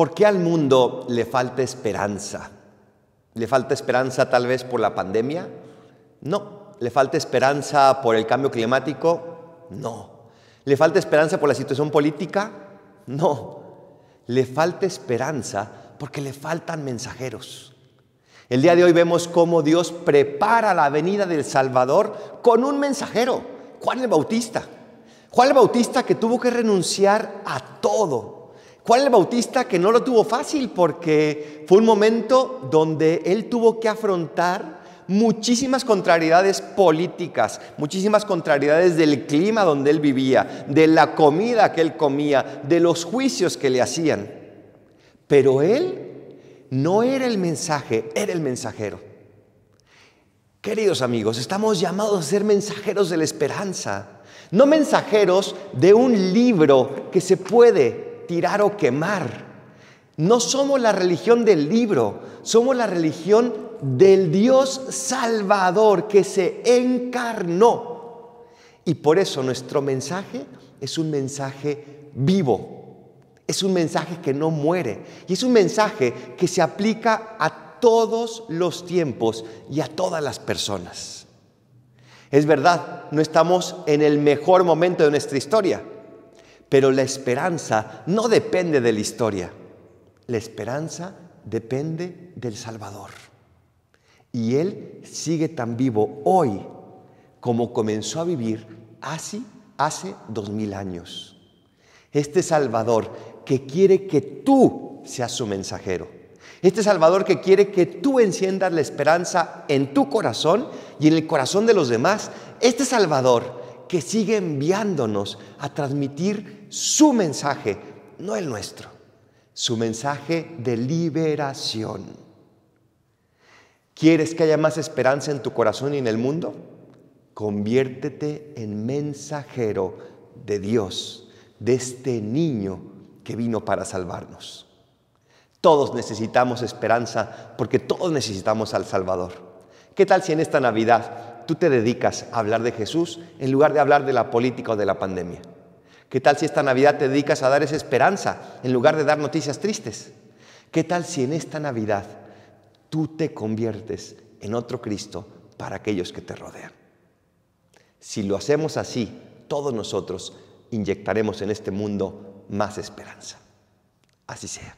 ¿Por qué al mundo le falta esperanza? ¿Le falta esperanza tal vez por la pandemia? No. ¿Le falta esperanza por el cambio climático? No. ¿Le falta esperanza por la situación política? No. Le falta esperanza porque le faltan mensajeros. El día de hoy vemos cómo Dios prepara la venida del Salvador con un mensajero, Juan el Bautista. Juan el Bautista que tuvo que renunciar a todo Juan el Bautista que no lo tuvo fácil porque fue un momento donde él tuvo que afrontar muchísimas contrariedades políticas, muchísimas contrariedades del clima donde él vivía, de la comida que él comía, de los juicios que le hacían. Pero él no era el mensaje, era el mensajero. Queridos amigos, estamos llamados a ser mensajeros de la esperanza, no mensajeros de un libro que se puede tirar o quemar. No somos la religión del libro, somos la religión del Dios Salvador que se encarnó. Y por eso nuestro mensaje es un mensaje vivo, es un mensaje que no muere y es un mensaje que se aplica a todos los tiempos y a todas las personas. Es verdad, no estamos en el mejor momento de nuestra historia pero la esperanza no depende de la historia. La esperanza depende del Salvador. Y Él sigue tan vivo hoy como comenzó a vivir hace dos mil años. Este Salvador que quiere que tú seas su mensajero. Este Salvador que quiere que tú enciendas la esperanza en tu corazón y en el corazón de los demás. Este Salvador que sigue enviándonos a transmitir su mensaje, no el nuestro, su mensaje de liberación. ¿Quieres que haya más esperanza en tu corazón y en el mundo? Conviértete en mensajero de Dios, de este niño que vino para salvarnos. Todos necesitamos esperanza porque todos necesitamos al Salvador. ¿Qué tal si en esta Navidad tú te dedicas a hablar de Jesús en lugar de hablar de la política o de la pandemia? ¿Qué tal si esta Navidad te dedicas a dar esa esperanza en lugar de dar noticias tristes? ¿Qué tal si en esta Navidad tú te conviertes en otro Cristo para aquellos que te rodean? Si lo hacemos así, todos nosotros inyectaremos en este mundo más esperanza. Así sea.